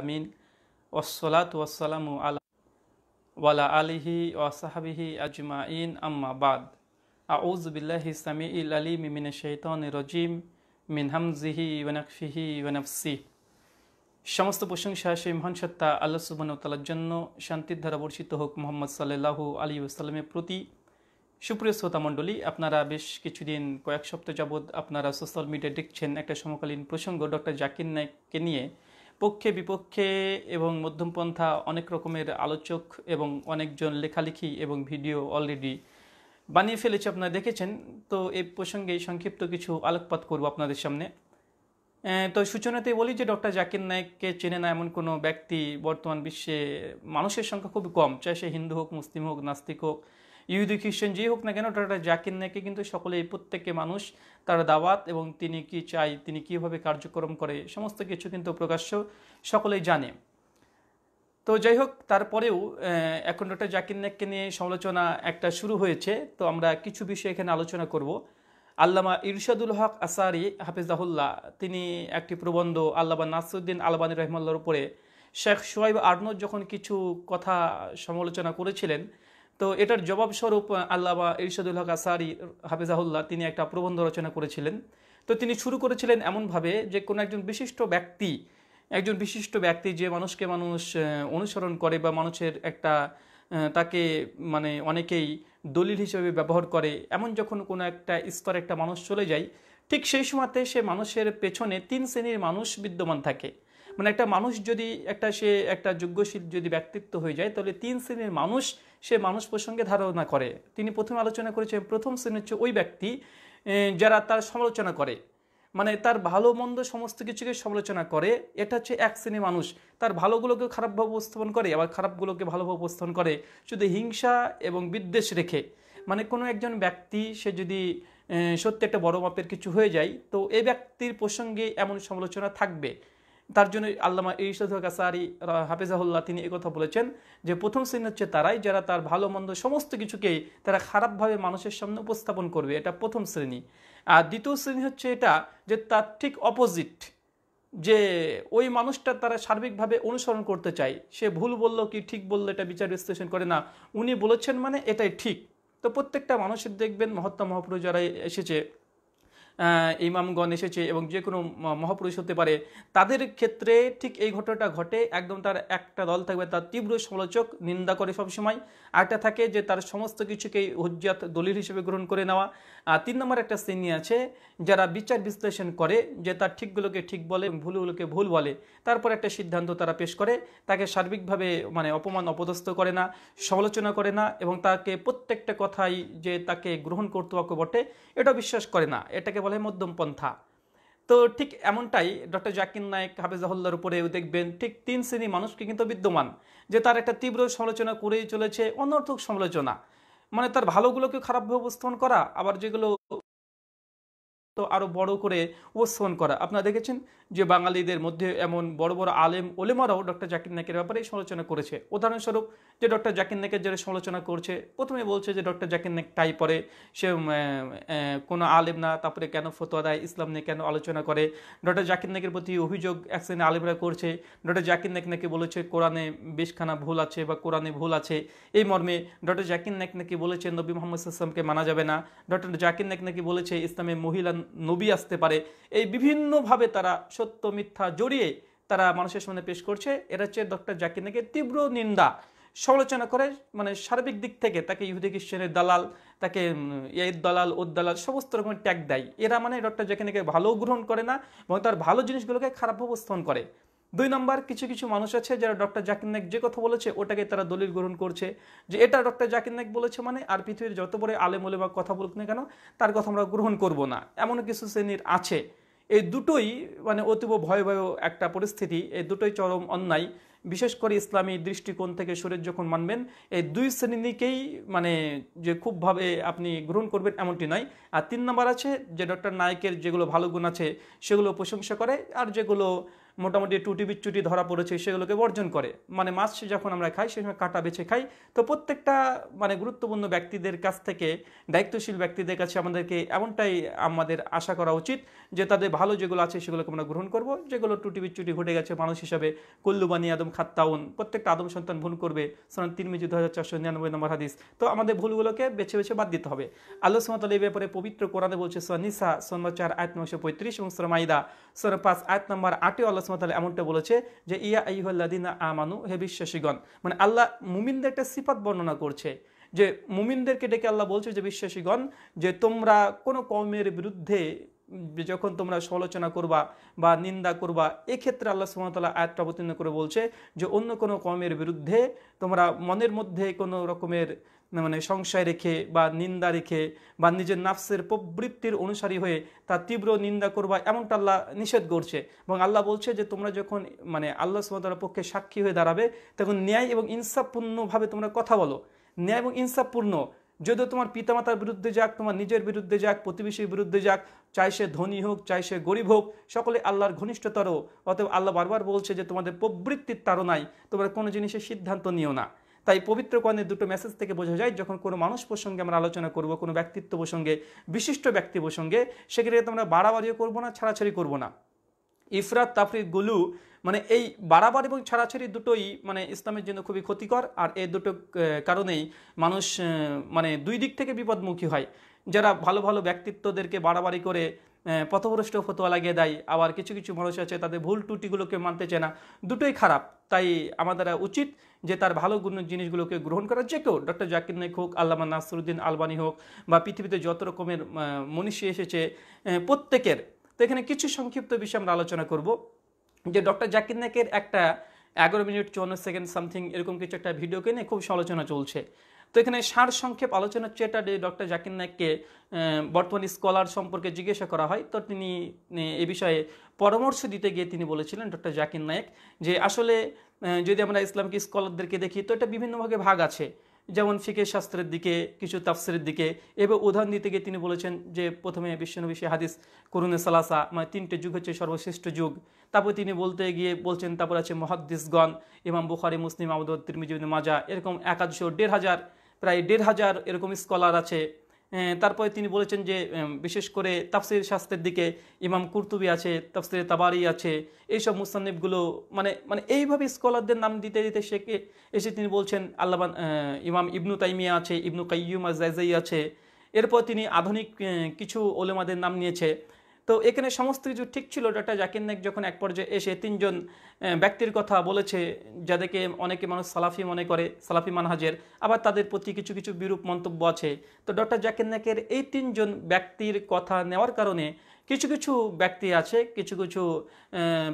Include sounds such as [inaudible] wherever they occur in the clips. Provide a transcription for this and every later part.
আমিন ওসলাতাম ওয়াসালামু আলা ওয়ালা আলিহি ওয়াসাহাবিহি আজমাইন আম্মাবাদ আউজ বিল্লাহি সামি ইল আলিম মিমিন শৈতন রজিম মিন হামজিহি ওয়ানাকফিহি ওয়ানাফসি সমস্ত প্রশংসা সেই মহান সত্তা আল্লাহ তালার জন্য শান্তির ধারা বর্ষিত হোক মোহাম্মদ সাল্লাহ আলী ওসালামের প্রতি সুপ্রিয় শ্রোতা মণ্ডলী আপনারা বেশ কিছুদিন কয়েক সপ্তাহ যাবৎ আপনারা সোশ্যাল মিডিয়ায় দেখছেন একটা সমকালীন প্রসঙ্গ ডক্টর জাকির নায়ককে নিয়ে পক্ষে বিপক্ষে এবং মধ্যমপন্থা অনেক রকমের আলোচক এবং অনেকজন লেখালেখি এবং ভিডিও অলরেডি বানিয়ে ফেলেছে আপনারা দেখেছেন তো এই প্রসঙ্গে সংক্ষিপ্ত কিছু আলোকপাত করব আপনাদের সামনে তো সূচনাতে বলি যে ডক্টর জাকির নায়েককে চেনে না এমন কোনো ব্যক্তি বর্তমান বিশ্বে মানুষের সংখ্যা খুব কম চাই সে হিন্দু হোক মুসলিম হোক নাস্তিক হোক ইহুদি খ্রিস্টান যেই হোক না কেন ডক্টর জাকির নাকি কিন্তু সকলে এই প্রত্যেককে মানুষ তার দাওয়াত এবং তিনি কি চাই তিনি কিভাবে কার্যক্রম করে সমস্ত কিছু কিন্তু প্রকাশ্য সকলেই জানে তো যাই হোক তারপরেও এখন ডক্টর জাকির নাককে নিয়ে সমালোচনা একটা শুরু হয়েছে তো আমরা কিছু বিষয় এখানে আলোচনা করব আল্লামা ইরশাদুল হক আসারি হাফিজাহুল্লাহ তিনি একটি প্রবন্ধ আল্লামা নাসরুদ্দিন আলবানী রহমাল্লার উপরে শেখ সোয়াইব আর্নদ যখন কিছু কথা সমালোচনা করেছিলেন তো এটার জবাবস্বরূপ আল্লাহ বা ইরশাদুল হক আসারি হাফিজাহুল্লাহ তিনি একটা প্রবন্ধ রচনা করেছিলেন তো তিনি শুরু করেছিলেন এমনভাবে যে কোনো একজন বিশিষ্ট ব্যক্তি একজন বিশিষ্ট ব্যক্তি যে মানুষকে মানুষ অনুসরণ করে বা মানুষের একটা তাকে মানে অনেকেই দলিল হিসেবে ব্যবহার করে এমন যখন কোনো একটা স্তরে একটা মানুষ চলে যায় ঠিক সেই সময়তে সে মানুষের পেছনে তিন শ্রেণীর মানুষ বিদ্যমান থাকে মানে একটা মানুষ যদি একটা সে একটা যোগ্যশীল যদি ব্যক্তিত্ব হয়ে যায় তাহলে তিন শ্রেণীর মানুষ সে মানুষ প্রসঙ্গে ধারণা করে তিনি প্রথমে আলোচনা করেছেন প্রথম শ্রেণী হচ্ছে ওই ব্যক্তি যারা তার সমালোচনা করে মানে তার ভালো মন্দ সমস্ত কিছুকে সমালোচনা করে এটা হচ্ছে এক শ্রেণী মানুষ তার ভালোগুলোকে খারাপভাবে উপস্থাপন করে আবার খারাপগুলোকে ভালোভাবে উপস্থাপন করে শুধু হিংসা এবং বিদ্বেষ রেখে মানে কোনো একজন ব্যক্তি সে যদি সত্যি একটা বড় মাপের কিছু হয়ে যায় তো এই ব্যক্তির প্রসঙ্গে এমন সমালোচনা থাকবে তার জন্য আল্লামা ইরশাদ কাসারি আসারি হাফেজাহুল্লাহ তিনি একথা বলেছেন যে প্রথম শ্রেণী হচ্ছে তারাই যারা তার ভালো মন্দ সমস্ত কিছুকেই তারা খারাপভাবে মানুষের সামনে উপস্থাপন করবে এটা প্রথম শ্রেণী আর দ্বিতীয় শ্রেণী হচ্ছে এটা যে তার ঠিক অপোজিট যে ওই মানুষটা তারা সার্বিকভাবে অনুসরণ করতে চায় সে ভুল বলল কি ঠিক বললো এটা বিচার বিশ্লেষণ করে না উনি বলেছেন মানে এটাই ঠিক তো প্রত্যেকটা মানুষের দেখবেন মহাত্মা মহাপুরু যারা এসেছে গণ এসেছে এবং যে কোনো মহাপুরুষ হতে পারে তাদের ক্ষেত্রে ঠিক এই ঘটনাটা ঘটে একদম তার একটা দল থাকবে তার তীব্র সমালোচক নিন্দা করে সবসময় আরেকটা থাকে যে তার সমস্ত কিছুকেই হজ্জাত দলিল হিসেবে গ্রহণ করে নেওয়া আর তিন নম্বর একটা শ্রেণী আছে যারা বিচার বিশ্লেষণ করে যে তার ঠিকগুলোকে ঠিক বলে ভুলগুলোকে ভুল বলে তারপর একটা সিদ্ধান্ত তারা পেশ করে তাকে সার্বিকভাবে মানে অপমান অপদস্থ করে না সমালোচনা করে না এবং তাকে প্রত্যেকটা কথাই যে তাকে গ্রহণ করতে বটে এটা বিশ্বাস করে না এটাকে বলা হয় মধ্যম পন্থা তো ঠিক এমনটাই ডক্টর জাকির নায়েক হাফেজাহুল্লার উপরে দেখবেন ঠিক তিন শ্রেণী মানুষকে কিন্তু বিদ্যমান যে তার একটা তীব্র সমালোচনা করেই চলেছে অনর্থক সমালোচনা মানে তার ভালোগুলোকে খারাপভাবে উপস্থাপন করা আবার যেগুলো তো আরও বড় করে উপস্থাপন করা আপনারা দেখেছেন যে বাঙালিদের মধ্যে এমন বড় বড় আলেম ওলেমারাও ডক্টর জাকির নায়কের ব্যাপারে সমালোচনা করেছে উদাহরণস্বরূপ যে ডক্টর জাকির নায়কের যারা সমালোচনা করছে প্রথমে বলছে যে ডক্টর জাকির নায়ক টাই পরে সে কোনো আলেম না তারপরে কেন ফতোয়া দেয় ইসলাম নিয়ে কেন আলোচনা করে ডক্টর জাকির নায়কের প্রতি অভিযোগ একশ্রেণী আলেমরা করছে ডক্টর জাকির নায়ক নাকি বলেছে কোরআনে বেশখানা ভুল আছে বা কোরআনে ভুল আছে এই মর্মে ডক্টর জাকির নায়ক নাকি বলেছে নবী মোহাম্মদ ইসলামকে মানা যাবে না ডক্টর জাকির নায়ক নাকি বলেছে ইসলামে মহিলা নবী আসতে পারে এই বিভিন্নভাবে তারা সত্য মিথ্যা জড়িয়ে তারা মানুষের সামনে পেশ করছে এরা হচ্ছে ডক্টর জাকির নাকি তীব্র নিন্দা সমালোচনা করে মানে সার্বিক দিক থেকে তাকে ইহুদি খ্রিস্টানের দালাল তাকে ঈদ দালাল ওর দালাল সমস্ত রকমের ট্যাগ দেয় এরা মানে ডক্টর নাকি ভালো গ্রহণ করে না এবং তার ভালো জিনিসগুলোকে খারাপ অবস্থান করে দুই নম্বর কিছু কিছু মানুষ আছে যারা ডক্টর জাকির নায়ক যে কথা বলেছে ওটাকে তারা দলিল গ্রহণ করছে যে এটা ডক্টর জাকির নায়ক বলেছে মানে আর পৃথিবীর যত বড় আলেম বা কথা বলুক না কেন তার কথা আমরা গ্রহণ করব না এমন কিছু শ্রেণীর আছে এই দুটোই মানে অতীব ভয় ভয় একটা পরিস্থিতি এই দুটোই চরম অন্যায় বিশেষ করে ইসলামী দৃষ্টিকোণ থেকে সুরের যখন মানবেন এই দুই শ্রেণীকেই মানে যে খুবভাবে আপনি গ্রহণ করবেন এমনটি নয় আর তিন নম্বর আছে যে ডক্টর নায়কের যেগুলো ভালো গুণ আছে সেগুলো প্রশংসা করে আর যেগুলো মোটামুটি টুটি বিচ্ছুটি ধরা পড়েছে সেগুলোকে বর্জন করে মানে মাছ যখন আমরা খাই সেই সময় কাটা বেছে খাই তো প্রত্যেকটা মানে গুরুত্বপূর্ণ ব্যক্তিদের কাছ থেকে দায়িত্বশীল ব্যক্তিদের কাছে আমাদেরকে এমনটাই আমাদের আশা করা উচিত যে তাদের ভালো যেগুলো আছে সেগুলোকে আমরা গ্রহণ করব যেগুলো টুটি বিচ্ছুটি ঘটে গেছে মানুষ হিসাবে কুল্লুবানি আদম খাত্তাউন প্রত্যেকটা আদম সন্তান ভুল করবে সোনান তিন মিজি দু হাজার চারশো নিরানব্বই নম্বর হাদিস তো আমাদের ভুলগুলোকে বেছে বেছে বাদ দিতে হবে আল্লাহ সুমতাল এই ব্যাপারে পবিত্র কোরআনে বলছে সোয়ানিসা সোনা চার আয়ত নশো পঁয়ত্রিশ এবং সোরমাইদা সোর পাঁচ আয়ত নম্বর আটে আল্লাহ আল্লাহ এমনটা বলেছে যে ইয়া আইহল্লাদিনা আমানু হে বিশ্বাসীগণ মানে আল্লাহ মুমিনদের একটা সিপাত বর্ণনা করছে যে মুমিনদেরকে ডেকে আল্লাহ বলছে যে বিশ্বাসীগণ যে তোমরা কোনো কমের বিরুদ্ধে যখন তোমরা সমালোচনা করবা বা নিন্দা করবা এক্ষেত্রে আল্লাহ সুমতলা আয়াত অবতীর্ণ করে বলছে যে অন্য কোনো কমের বিরুদ্ধে তোমরা মনের মধ্যে কোনো রকমের মানে সংশয় রেখে বা নিন্দা রেখে বা নিজের নাফসের প্রবৃত্তির অনুসারী হয়ে তার তীব্র নিন্দা করবা এমনটা আল্লাহ নিষেধ করছে এবং আল্লাহ বলছে যে তোমরা যখন মানে আল্লাহ সুমতলার পক্ষে সাক্ষী হয়ে দাঁড়াবে তখন ন্যায় এবং ইনসাফপূর্ণভাবে তোমরা কথা বলো ন্যায় এবং ইনসাফপূর্ণ যদিও তোমার পিতামাতার বিরুদ্ধে যাক তোমার নিজের বিরুদ্ধে যাক প্রতিবেশীর বিরুদ্ধে যাক চাই সে ধনী হোক চাই সে গরিব হোক সকলে আল্লাহর ঘনিষ্ঠতর অতএব আল্লাহ বারবার বলছে যে তোমাদের প্রবৃত্তির তারণায় তোমরা কোনো জিনিসের সিদ্ধান্ত নিও না তাই পবিত্র কর্ণের দুটো মেসেজ থেকে বোঝা যায় যখন কোনো মানুষ প্রসঙ্গে আমরা আলোচনা করব কোনো ব্যক্তিত্ব প্রসঙ্গে বিশিষ্ট ব্যক্তি প্রসঙ্গে সেক্ষেত্রে তোমরা বাড়াবাড়িও করবো না ছাড়াছাড়ি করবো না ইফরাত তাফরিদ গুলু মানে এই বাড়াবাড়ি এবং ছাড়াছাড়ি দুটোই মানে ইসলামের জন্য খুবই ক্ষতিকর আর এই দুটো কারণেই মানুষ মানে দুই দিক থেকে বিপদমুখী হয় যারা ভালো ভালো ব্যক্তিত্বদেরকে বাড়াবাড়ি করে পথভ্রষ্ট ফতোয়া লাগিয়ে দেয় আবার কিছু কিছু মানুষ আছে তাদের ভুল ত্রুটিগুলোকে মানতে চায় না দুটোই খারাপ তাই আমাদের উচিত যে তার ভালো গুণ জিনিসগুলোকে গ্রহণ করা যে কেউ ডক্টর জাকির নাইক হোক আল্লামা নাসরুদ্দিন আলবানি হোক বা পৃথিবীতে যত রকমের মনীষী এসেছে প্রত্যেকের তো এখানে কিছু সংক্ষিপ্ত বিষয় আমরা আলোচনা করব যে ডক্টর জাকির নাকের একটা এগারো মিনিট চুয়ান্ন সেকেন্ড সামথিং এরকম কিছু একটা ভিডিওকে নিয়ে খুব সমালোচনা চলছে তো এখানে সার সংক্ষেপ আলোচনা হচ্ছে এটা ডক্টর জাকির নায়ককে বর্তমান স্কলার সম্পর্কে জিজ্ঞাসা করা হয় তো তিনি এ বিষয়ে পরামর্শ দিতে গিয়ে তিনি বলেছিলেন ডক্টর জাকির নায়ক যে আসলে যদি আমরা ইসলামিক স্কলারদেরকে দেখি তো এটা বিভিন্নভাবে ভাগ আছে যেমন ফিকে শাস্ত্রের দিকে কিছু তাফসিরের দিকে এবার উদাহরণ দিতে গিয়ে তিনি বলেছেন যে প্রথমে বিশ্বনবী সে হাদিস করুণে সালাসা মানে তিনটে যুগ হচ্ছে সর্বশ্রেষ্ঠ যুগ তারপর তিনি বলতে গিয়ে বলছেন তারপর আছে মহাদ্দিসগণ ইমাম বুখারি মুসলিম আবুদ তিরমিজিবিন মাজা এরকম একাদশ দেড় হাজার প্রায় দেড় হাজার এরকম স্কলার আছে তারপরে তিনি বলেছেন যে বিশেষ করে তাফসির শাস্ত্রের দিকে ইমাম কুর্তুবি আছে তাফসির তাবারি আছে এইসব মুসানিফগুলো মানে মানে এইভাবে স্কলারদের নাম দিতে দিতে শেখে এসে তিনি বলছেন আল্লাবান ইমাম ইবনু তাইমিয়া আছে ইবনু কাইয়ুম আজাইজাই আছে এরপর তিনি আধুনিক কিছু ওলেমাদের নাম নিয়েছে তো এখানে সমস্ত কিছু ঠিক ছিল ডক্টর জাকির নায়ক যখন এক পর্যায়ে এসে তিনজন ব্যক্তির কথা বলেছে যাদেরকে অনেকে মানুষ সালাফি মনে করে সালাফি মানহাজের আবার তাদের প্রতি কিছু কিছু বিরূপ মন্তব্য আছে তো ডক্টর জাকির নায়কের এই তিনজন ব্যক্তির কথা নেওয়ার কারণে কিছু কিছু ব্যক্তি আছে কিছু কিছু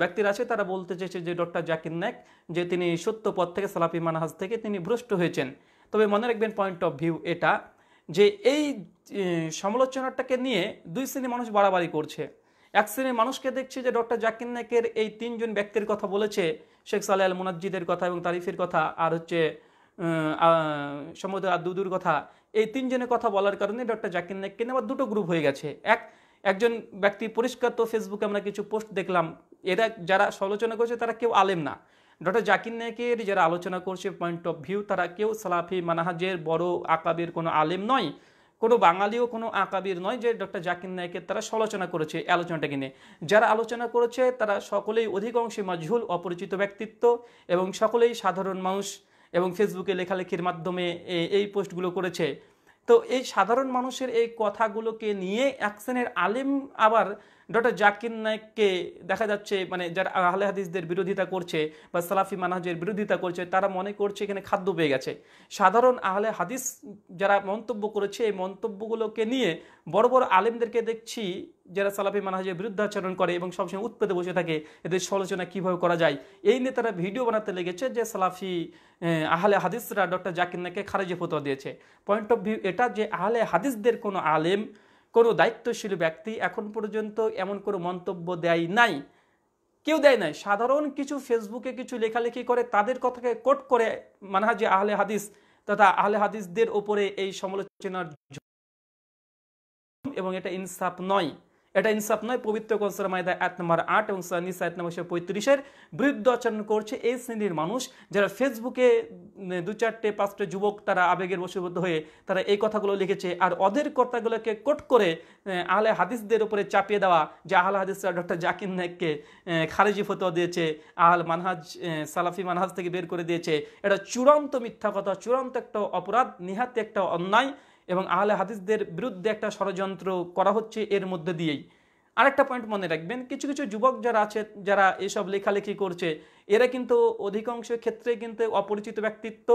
ব্যক্তির আছে তারা বলতে চেয়েছে যে ডক্টর জাকির নায়ক যে তিনি সত্য পথ থেকে সালাফি মানহাজ থেকে তিনি ভ্রষ্ট হয়েছেন তবে মনে রাখবেন পয়েন্ট অফ ভিউ এটা যে এই সমালোচনাটাকে নিয়ে দুই শ্রেণীর মানুষ বাড়াবাড়ি করছে এক শ্রেণীর মানুষকে দেখছে যে ডক্টর জাকির নায়কের এই তিনজন ব্যক্তির কথা বলেছে শেখ সালে আল মুনাজ্জিদের কথা এবং তারিফের কথা আর হচ্ছে সমুদ্র আর দুদুর কথা এই তিনজনের কথা বলার কারণে ডক্টর জাকির নায়ককে আবার দুটো গ্রুপ হয়ে গেছে এক একজন ব্যক্তি পরিষ্কার তো ফেসবুকে আমরা কিছু পোস্ট দেখলাম এরা যারা সমালোচনা করছে তারা কেউ আলেম না ডক্টর জাকির নায়কের যারা আলোচনা করছে পয়েন্ট অফ ভিউ তারা কেউ সালাফি মানাহাজের বড় আকাবের কোনো আলেম নয় কোনো বাঙালিও কোনো আকাবির নয় যে ডক্টর জাকির নায়কের তারা সমালোচনা করেছে আলোচনাটাকে নিয়ে যারা আলোচনা করেছে তারা সকলেই অধিকাংশে মজহুল অপরিচিত ব্যক্তিত্ব এবং সকলেই সাধারণ মানুষ এবং ফেসবুকে লেখালেখির মাধ্যমে এই পোস্টগুলো করেছে তো এই সাধারণ মানুষের এই কথাগুলোকে নিয়ে অ্যাকশনের আলেম আবার ডক্টর জাকির নায়ককে দেখা যাচ্ছে মানে যারা আহলে হাদিসদের বিরোধিতা করছে বা সালাফি মানহাজের বিরোধিতা করছে তারা মনে করছে এখানে খাদ্য পেয়ে গেছে সাধারণ আহলে হাদিস যারা মন্তব্য করেছে এই মন্তব্যগুলোকে নিয়ে বড় বড় আলেমদেরকে দেখছি যারা সালাফি মানহাজের বিরুদ্ধাচরণ করে এবং সবসময় উৎপেদে বসে থাকে এদের সমালোচনা কীভাবে করা যায় এই নিয়ে তারা ভিডিও বানাতে লেগেছে যে সালাফি আহলে হাদিসরা ডক্টর জাকির নায়ককে খারেজে ফতোয়া দিয়েছে পয়েন্ট অফ ভিউ এটা যে আহলে হাদিসদের কোনো আলেম কোনো দায়িত্বশীল ব্যক্তি এখন পর্যন্ত এমন কোনো মন্তব্য দেয় নাই কেউ দেয় নাই সাধারণ কিছু ফেসবুকে কিছু লেখালেখি করে তাদের কথাকে কোট করে মানহাজি আহলে হাদিস তথা আহলে হাদিসদের ওপরে এই সমালোচনার এবং এটা ইনসাফ নয় এটা ইনসাফ নয় পবিত্র কনসার মায়দা এক নম্বর আট এবং সানিস এক নম্বর পঁয়ত্রিশের বিরুদ্ধে আচরণ করছে এই শ্রেণীর মানুষ যারা ফেসবুকে দু চারটে পাঁচটা যুবক তারা আবেগের বসেবদ্ধ হয়ে তারা এই কথাগুলো লিখেছে আর অধের কর্তাগুলোকে কোট করে আহলে হাদিসদের উপরে চাপিয়ে দেওয়া যে আহলে হাদিসরা ডক্টর জাকির নায়ককে খারেজি ফতো দিয়েছে আহল মানহাজ সালাফি মানহাজ থেকে বের করে দিয়েছে এটা চূড়ান্ত মিথ্যা কথা চূড়ান্ত একটা অপরাধ নিহাতে একটা অন্যায় এবং আহলে হাদিসদের বিরুদ্ধে একটা ষড়যন্ত্র করা হচ্ছে এর মধ্যে দিয়েই আরেকটা পয়েন্ট মনে রাখবেন কিছু কিছু যুবক যারা আছে যারা এসব লেখালেখি করছে এরা কিন্তু অধিকাংশ ক্ষেত্রে কিন্তু অপরিচিত ব্যক্তিত্ব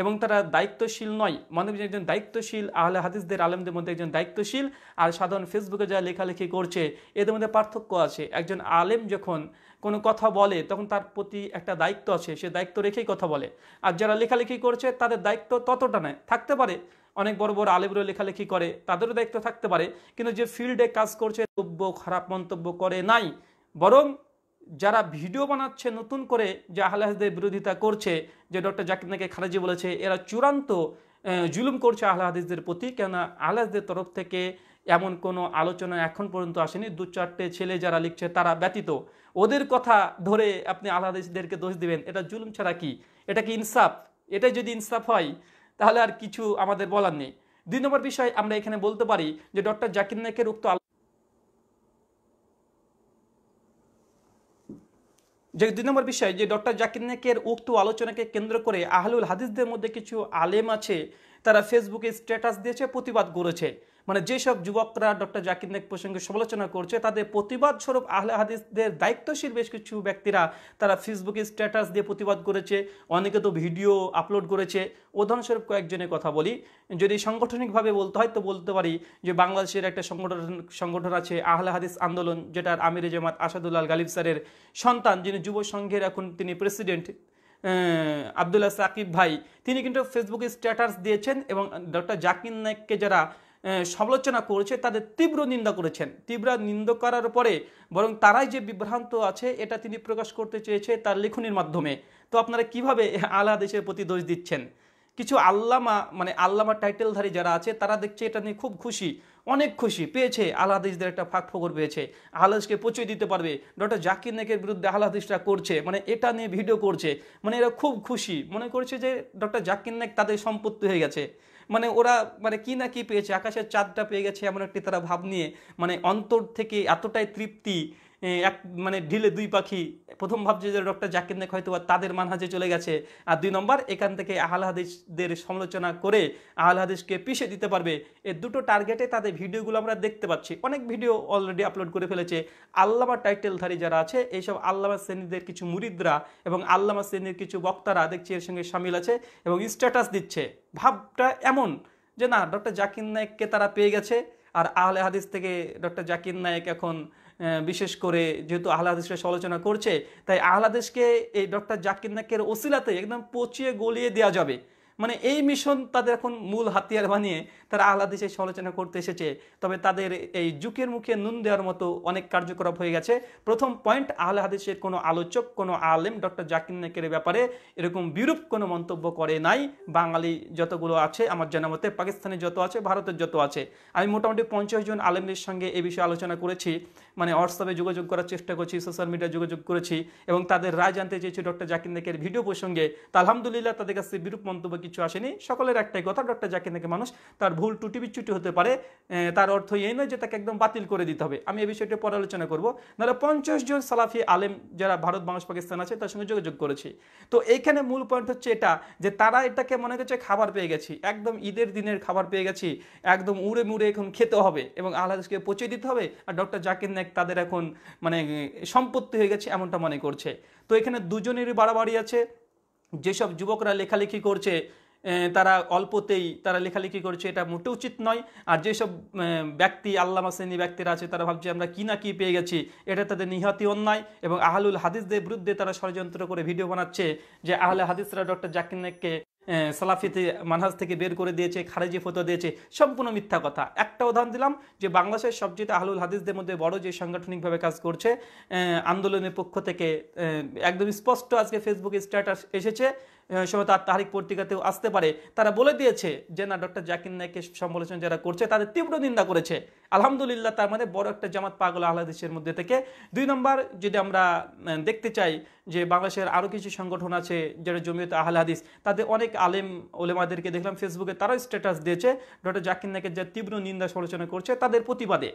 এবং তারা দায়িত্বশীল নয় মনে করছে একজন দায়িত্বশীল আহলে হাদিসদের আলেমদের মধ্যে একজন দায়িত্বশীল আর সাধারণ ফেসবুকে যারা লেখালেখি করছে এদের মধ্যে পার্থক্য আছে একজন আলেম যখন কোনো কথা বলে তখন তার প্রতি একটা দায়িত্ব আছে সে দায়িত্ব রেখেই কথা বলে আর যারা লেখালেখি করছে তাদের দায়িত্ব ততটা নয় থাকতে পারে অনেক বড় বড় আলেবুড়ো লেখালেখি করে তাদেরও দায়িত্ব থাকতে পারে কিন্তু যে ফিল্ডে কাজ করছে মন্তব্য খারাপ মন্তব্য করে নাই বরং যারা ভিডিও বানাচ্ছে নতুন করে যে আহ্লাহদের বিরোধিতা করছে যে ডক্টর জাকির নাকে খারাজি বলেছে এরা চূড়ান্ত জুলুম করছে আহ্লাহাদিসদের প্রতি কেননা আহ্লাহদের তরফ থেকে এমন কোনো আলোচনা এখন পর্যন্ত আসেনি দু চারটে ছেলে যারা লিখছে তারা ব্যতীত ওদের কথা ধরে আপনি আহ্লাহাদিসদেরকে দোষ দিবেন এটা জুলুম ছাড়া কি এটা কি ইনসাফ এটা যদি ইনসাফ হয় তাহলে আর কিছু আমাদের বলার নেই দুই নম্বর বিষয় আমরা এখানে বলতে পারি যে ডক্টর জাকির নায়কের উক্ত যে দুই নম্বর বিষয় যে ডক্টর জাকির নায়কের উক্ত আলোচনাকে কেন্দ্র করে আহলুল হাদিসদের মধ্যে কিছু আলেম আছে তারা ফেসবুকে স্ট্যাটাস দিয়েছে প্রতিবাদ করেছে মানে যেসব যুবকরা ডক্টর জাকির নাইক প্রসঙ্গে সমালোচনা করছে তাদের প্রতিবাদ স্বরূপ আহলে হাদিসদের দায়িত্বশীল বেশ কিছু ব্যক্তিরা তারা ফেসবুকে স্ট্যাটাস দিয়ে প্রতিবাদ করেছে অনেকে তো ভিডিও আপলোড করেছে উদাহরণস্বরূপ কয়েকজনের কথা বলি যদি সাংগঠনিকভাবে বলতে হয় তো বলতে পারি যে বাংলাদেশের একটা সংগঠন সংগঠন আছে আহলে হাদিস আন্দোলন যেটার আমির জামাত আসাদুল্লাহ গালিব স্যারের সন্তান যিনি যুব সংঘের এখন তিনি প্রেসিডেন্ট আবদুল্লাহ সাকিব ভাই তিনি কিন্তু ফেসবুকে স্ট্যাটাস দিয়েছেন এবং ডক্টর জাকির নায়ককে যারা সমালোচনা করেছে তাদের তীব্র নিন্দা করেছেন তীব্র নিন্দা করার পরে বরং তারাই যে বিভ্রান্ত আছে এটা তিনি প্রকাশ করতে চেয়েছে তার লেখনির মাধ্যমে তো আপনারা কিভাবে [laughs] আল্লাহ দেশের প্রতি দোষ দিচ্ছেন কিছু আল্লামা মানে আল্লামা টাইটেলধারী যারা আছে তারা দেখছে এটা নিয়ে খুব খুশি অনেক খুশি পেয়েছে আল্লাহাদিসদের একটা ফাঁক ফকর পেয়েছে আল্লাহাদিসকে পচয় দিতে পারবে ডক্টর জাকির নেকের বিরুদ্ধে আল্লাহাদিসটা করছে মানে এটা নিয়ে ভিডিও করছে মানে এরা খুব খুশি মনে করছে যে ডক্টর জাকির নেক তাদের সম্পত্তি হয়ে গেছে মানে ওরা মানে কি না কি পেয়েছে আকাশের চাঁদটা পেয়ে গেছে এমন একটি তারা ভাব নিয়ে মানে অন্তর থেকে এতটাই তৃপ্তি এক মানে ঢিলে দুই পাখি প্রথম ভাবছে যে ডক্টর জাকির নেক হয়তো তাদের মানহাজে চলে গেছে আর দুই নম্বর এখান থেকে আহল হাদিসদের সমালোচনা করে আহল হাদিসকে পিষে দিতে পারবে এই দুটো টার্গেটে তাদের ভিডিওগুলো আমরা দেখতে পাচ্ছি অনেক ভিডিও অলরেডি আপলোড করে ফেলেছে আল্লামা টাইটেলধারী যারা আছে এইসব আল্লামা শ্রেণীদের কিছু মুরিদরা এবং আল্লামা শ্রেণীর কিছু বক্তারা দেখছি এর সঙ্গে সামিল আছে এবং স্ট্যাটাস দিচ্ছে ভাবটা এমন যে না ডক্টর জাকির নায়েককে তারা পেয়ে গেছে আর আহলে হাদিস থেকে ডক্টর জাকির নায়েক এখন বিশেষ করে যেহেতু আহলাদেশকে সমালোচনা করছে তাই আহ্লাদেশকে এই ডক্টর জাকির নাকের ওসিলাতে একদম পচিয়ে গলিয়ে দেওয়া যাবে মানে এই মিশন তাদের এখন মূল হাতিয়ার বানিয়ে তারা আহ্লাদেশের সমালোচনা করতে এসেছে তবে তাদের এই যুগের মুখে নুন দেওয়ার মতো অনেক কার্যকলাপ হয়ে গেছে প্রথম পয়েন্ট আহলে কোনো আলোচক কোনো আলেম ডক্টর জাকির নাকের ব্যাপারে এরকম বিরূপ কোনো মন্তব্য করে নাই বাঙালি যতগুলো আছে আমার জানা মতে পাকিস্তানে যত আছে ভারতের যত আছে আমি মোটামুটি পঞ্চাশ জন আলেমদের সঙ্গে এ বিষয়ে আলোচনা করেছি মানে হোয়াটসঅ্যাপে যোগাযোগ করার চেষ্টা করছি সোশ্যাল মিডিয়ায় যোগাযোগ করেছি এবং তাদের রায় জানতে চেয়েছি ডক্টর জাকির নাকের ভিডিও প্রসঙ্গে তা আলহামদুলিল্লাহ তাদের কাছে বিরূপ মন্তব্য কিছু আসেনি সকলের একটাই কথা ডক্টর জাকির নাকি মানুষ তার ভুল টুটি বিচ্ছুটি হতে পারে তার অর্থ এই নয় যে তাকে একদম বাতিল করে দিতে হবে আমি এই বিষয়টি পরে আলোচনা করবো নাহলে পঞ্চাশ জন সালাফি আলেম যারা ভারত বাংলাদেশ পাকিস্তান আছে তার সঙ্গে যোগাযোগ করেছি তো এইখানে মূল পয়েন্ট হচ্ছে এটা যে তারা এটাকে মনে করছে খাবার পেয়ে গেছি একদম ঈদের দিনের খাবার পেয়ে গেছি একদম উড়ে মুড়ে এখন খেতে হবে এবং আল্লাহকে পচিয়ে দিতে হবে আর ডক্টর জাকির অনেক তাদের এখন মানে সম্পত্তি হয়ে গেছে এমনটা মনে করছে তো এখানে দুজনেরই বাড়াবাড়ি আছে যেসব যুবকরা লেখালেখি করছে তারা অল্পতেই তারা লেখালেখি করছে এটা মোটে উচিত নয় আর যেসব ব্যক্তি আল্লাহ মাসিনী ব্যক্তিরা আছে তারা ভাবছে আমরা কি না কি পেয়ে গেছি এটা তাদের নিহতি অন্যায় এবং আহলুল হাদিসদের বিরুদ্ধে তারা ষড়যন্ত্র করে ভিডিও বানাচ্ছে যে আহলে হাদিসরা ডক্টর জাকির নাককে সালাফিতে মানহাজ থেকে বের করে দিয়েছে খারেজি ফতো দিয়েছে সম্পূর্ণ মিথ্যা কথা একটা উদাহরণ দিলাম যে বাংলাদেশের সবচেয়ে আহলুল হাদিসদের মধ্যে বড় যে সাংগঠনিকভাবে কাজ করছে আন্দোলনের পক্ষ থেকে একদম স্পষ্ট আজকে ফেসবুকে স্ট্যাটাস এসেছে সময় তার তাহারিক পত্রিকাতেও আসতে পারে তারা বলে দিয়েছে যে না ডক্টর জাকির নায়ককে সমালোচনা যারা করছে তাদের তীব্র নিন্দা করেছে আলহামদুলিল্লাহ তার মানে বড় একটা জামাত পাগল আহ্লাদেশের মধ্যে থেকে দুই নম্বর যদি আমরা দেখতে চাই যে বাংলাদেশের আরও কিছু সংগঠন আছে যারা জমিয়ত আহল হাদিস তাদের অনেক আলেম ওলেমাদেরকে দেখলাম ফেসবুকে তারাও স্ট্যাটাস দিয়েছে ডক্টর জাকির নায়কের যা তীব্র নিন্দা সমালোচনা করছে তাদের প্রতিবাদে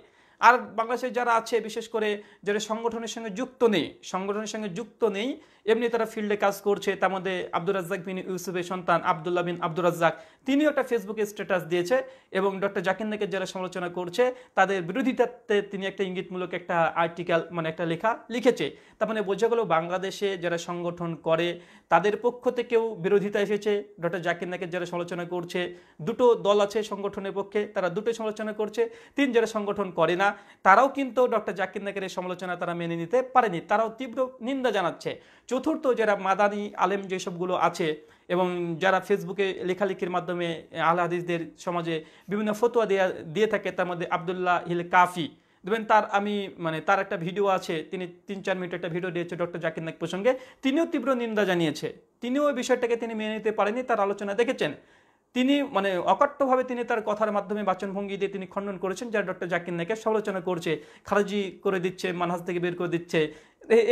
আর বাংলাদেশে যারা আছে বিশেষ করে যারা সংগঠনের সঙ্গে যুক্ত নেই সংগঠনের সঙ্গে যুক্ত নেই এমনি তারা ফিল্ডে কাজ করছে তার মধ্যে আব্দুর রাজ্জাক বিন ইউসুফের সন্তান আবদুল্লাহ বিন আব্দুর রাজ্জাক তিনিও একটা ফেসবুকে স্ট্যাটাস দিয়েছে এবং ডক্টর জাকির নাকের যারা সমালোচনা করছে তাদের বিরোধিতাতে তিনি একটা ইঙ্গিতমূলক একটা আর্টিকেল মানে একটা লেখা লিখেছে তার মানে বোঝা গেল বাংলাদেশে যারা সংগঠন করে তাদের পক্ষ থেকেও বিরোধিতা এসেছে ডক্টর জাকির নাকের যারা সমালোচনা করছে দুটো দল আছে সংগঠনের পক্ষে তারা দুটো সমালোচনা করছে তিন যারা সংগঠন করে না তারাও কিন্তু ডক্টর জাকির নাকের সমালোচনা তারা মেনে নিতে পারেনি তারাও তীব্র নিন্দা জানাচ্ছে চতুর্থ যারা মাদানি আলেম যেসবগুলো আছে এবং যারা ফেসবুকে লেখালেখির মাধ্যমে আল্লাহ হাদিসদের সমাজে বিভিন্ন ফতোয়া দেওয়া দিয়ে থাকে তার মধ্যে আবদুল্লাহ হিল কাফি দেখবেন তার আমি মানে তার একটা ভিডিও আছে তিনি তিন চার মিনিট একটা ভিডিও দিয়েছে ডক্টর জাকির নাক প্রসঙ্গে তিনিও তীব্র নিন্দা জানিয়েছে তিনিও এই বিষয়টাকে তিনি মেনে নিতে পারেনি তার আলোচনা দেখেছেন তিনি মানে অকাট্যভাবে তিনি তার কথার মাধ্যমে বাচনভঙ্গি দিয়ে তিনি খণ্ডন করেছেন যা ডক্টর জাকির নায়কের সমালোচনা করছে খারাজি করে দিচ্ছে মানহাজ থেকে বের করে দিচ্ছে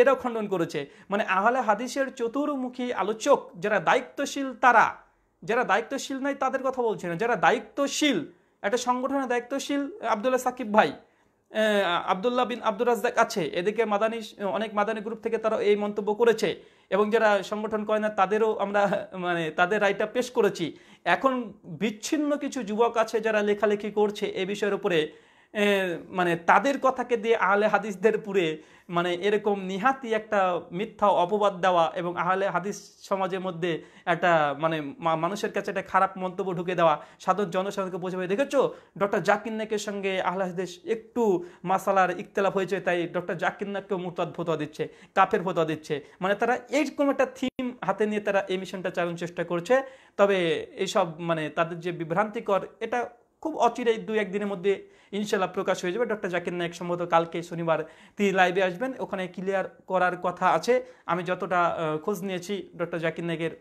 এরাও খণ্ডন করেছে মানে আহলে হাদিসের চতুর্মুখী আলোচক যারা দায়িত্বশীল তারা যারা দায়িত্বশীল নাই তাদের কথা বলছে না যারা দায়িত্বশীল একটা সংগঠনের দায়িত্বশীল আবদুল্লাহ সাকিব ভাই আবদুল্লাহ বিন আব্দুর রাজ্জাক আছে এদিকে মাদানী অনেক মাদানি গ্রুপ থেকে তারা এই মন্তব্য করেছে এবং যারা সংগঠন করে না তাদেরও আমরা মানে তাদের রায়টা পেশ করেছি এখন বিচ্ছিন্ন কিছু যুবক আছে যারা লেখালেখি করছে এ বিষয়ের উপরে মানে তাদের কথাকে দিয়ে আহলে হাদিসদের পুরে মানে এরকম নিহাতি একটা মিথ্যা অপবাদ দেওয়া এবং আহলে হাদিস সমাজের মধ্যে একটা মানে মানুষের কাছে একটা খারাপ মন্তব্য ঢুকে দেওয়া সাধারণ জনসাধারণকে বোঝাবে দেখেছো ডক্টর জাকির নাকের সঙ্গে আহলে হাদিস একটু মাসালার ইকতলাফ হয়েছে তাই ডক্টর জাকির নাককেও মুরতাদ ফতোয়া দিচ্ছে কাফের ফতোয়া দিচ্ছে মানে তারা এইরকম একটা থিম হাতে নিয়ে তারা এই মিশনটা চালানোর চেষ্টা করছে তবে এইসব মানে তাদের যে বিভ্রান্তিকর এটা খুব অচিরেই দু একদিনের মধ্যে ইনশাল্লাহ প্রকাশ হয়ে যাবে ডক্টর জাকির নায়ক সম্ভবত কালকে শনিবার তিনি লাইভে আসবেন ওখানে ক্লিয়ার করার কথা আছে আমি যতটা খোঁজ নিয়েছি ডক্টর জাকির নায়কের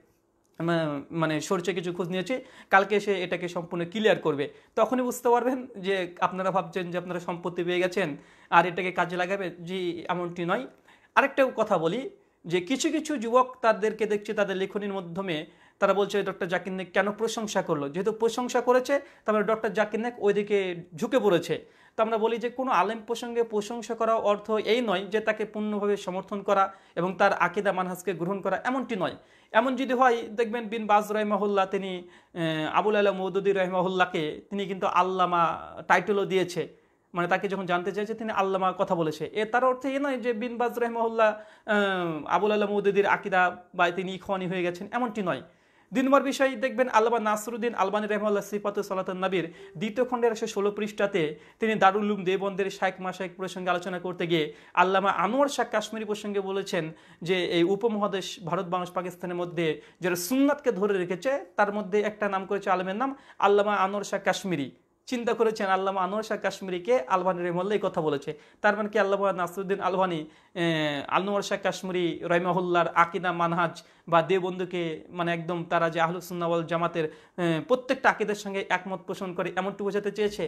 মানে সরষে কিছু খোঁজ নিয়েছি কালকে সে এটাকে সম্পূর্ণ ক্লিয়ার করবে তখনই বুঝতে পারবেন যে আপনারা ভাবছেন যে আপনারা সম্পত্তি পেয়ে গেছেন আর এটাকে কাজে লাগাবে জি এমনটি নয় আরেকটা কথা বলি যে কিছু কিছু যুবক তাদেরকে দেখছে তাদের লেখনির মাধ্যমে তারা বলছে ডক্টর জাকির নায়ক কেন প্রশংসা করলো যেহেতু প্রশংসা করেছে তারপরে মানে ডক্টর জাকির নায়ক ওইদিকে ঝুঁকে পড়েছে তো আমরা বলি যে কোনো আলেম প্রসঙ্গে প্রশংসা করা অর্থ এই নয় যে তাকে পূর্ণভাবে সমর্থন করা এবং তার আকিদা মানহাজকে গ্রহণ করা এমনটি নয় এমন যদি হয় দেখবেন বিন বাজ রহমাহুল্লাহ তিনি আবুল আলা মৌদুদ্দি রহমাহুল্লাহকে তিনি কিন্তু আল্লামা টাইটেলও দিয়েছে মানে তাকে যখন জানতে চাইছে তিনি আল্লামা কথা বলেছে এ তার অর্থে এ নয় যে বিন বাজ রহমহল্লা আবুল আল্লাহ মৌদুদির আকিদা বা তিনি খোয়ানি হয়ে গেছেন এমনটি নয় দিনবার বিষয় দেখবেন আল্লামা নাসরুদ্দিন আলবানী রহমাল্লা সিফাত সালাতন নবীর দ্বিতীয় খণ্ডের একশো ষোলো পৃষ্ঠাতে তিনি দারুলুম দেবন্দের মা মাসায়েক প্রসঙ্গে আলোচনা করতে গিয়ে আল্লামা আনোয়ার শাহ কাশ্মীরি প্রসঙ্গে বলেছেন যে এই উপমহাদেশ ভারত বাংলাদেশ পাকিস্তানের মধ্যে যারা সুন্নাতকে ধরে রেখেছে তার মধ্যে একটা নাম করেছে আলমের নাম আল্লামা আনোয়ার শাহ কাশ্মীরি চিন্তা করেছেন আল্লামা আনোয়ার শাহ কাশ্মীরিকে আলবানি রহমাল্লা এই কথা বলেছে তার মানে কি আল্লাহ নাসরুদ্দিন আলবানি আনোয়ার শাহ কাশ্মীরি রহমাহুল্লার আকিদা মানহাজ বা দেবন্ধুকে মানে একদম তারা যে আহলুসুন্নাওয়াল জামাতের প্রত্যেকটা আকিদের সঙ্গে একমত পোষণ করে এমনটি বোঝাতে চেয়েছে